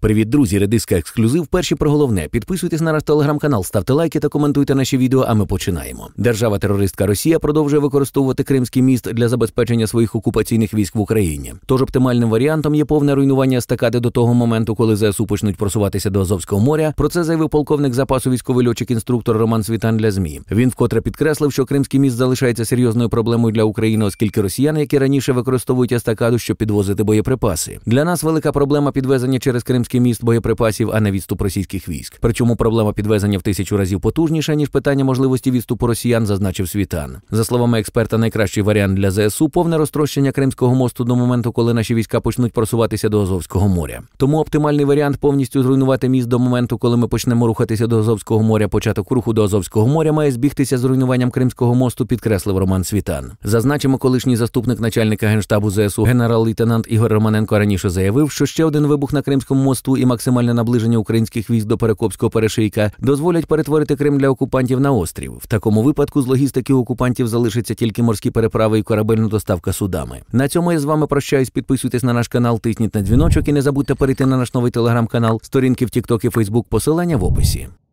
Привіт, друзі, редиска ексклюзив. Перші про головне. Підписуйтесь на наш телеграм-канал, ставте лайки та коментуйте наші відео. А ми починаємо. Держава-терористка Росія продовжує використовувати Кримський міст для забезпечення своїх окупаційних військ в Україні. Тож оптимальним варіантом є повне руйнування естакади до того моменту, коли ЗСУ почнуть просуватися до Азовського моря. Про це заявив полковник запасу військовий льотчик-інструктор Роман Світан для змі. Він вкотре підкреслив, що Кримський міст залишається серйозною проблемою для України, оскільки росіяни, які раніше використовують естакаду, щоб підвозити боєприпаси. Для нас велика проблема підвезення через Кримський Курський міст боєприпасів, а не відступ російських військ. Причому проблема підвезення в тисячу разів потужніша ніж питання можливості відступу росіян, зазначив світан. За словами експерта, найкращий варіант для ЗСУ повне розтрощення Кримського мосту до моменту, коли наші війська почнуть просуватися до Азовського моря. Тому оптимальний варіант повністю зруйнувати міст до моменту, коли ми почнемо рухатися до Азовського моря. Початок руху до Азовського моря має збігтися з руйнуванням Кримського мосту, підкреслив Роман Світан. Зазначимо, колишній заступник начальника генштабу ЗСУ генерал-лейтенант Ігор Романенко раніше заявив, що ще один вибух на Кримському мосту мосту і максимальне наближення українських військ до Перекопського перешийка дозволять перетворити Крим для окупантів на острів. В такому випадку з логістики окупантів залишаться тільки морські переправи і корабельна доставка судами. На цьому я з вами прощаюсь. Підписуйтесь на наш канал, тисніть на дзвіночок і не забудьте перейти на наш новий телеграм-канал, сторінки в Тікток і Фейсбук, посилання в описі.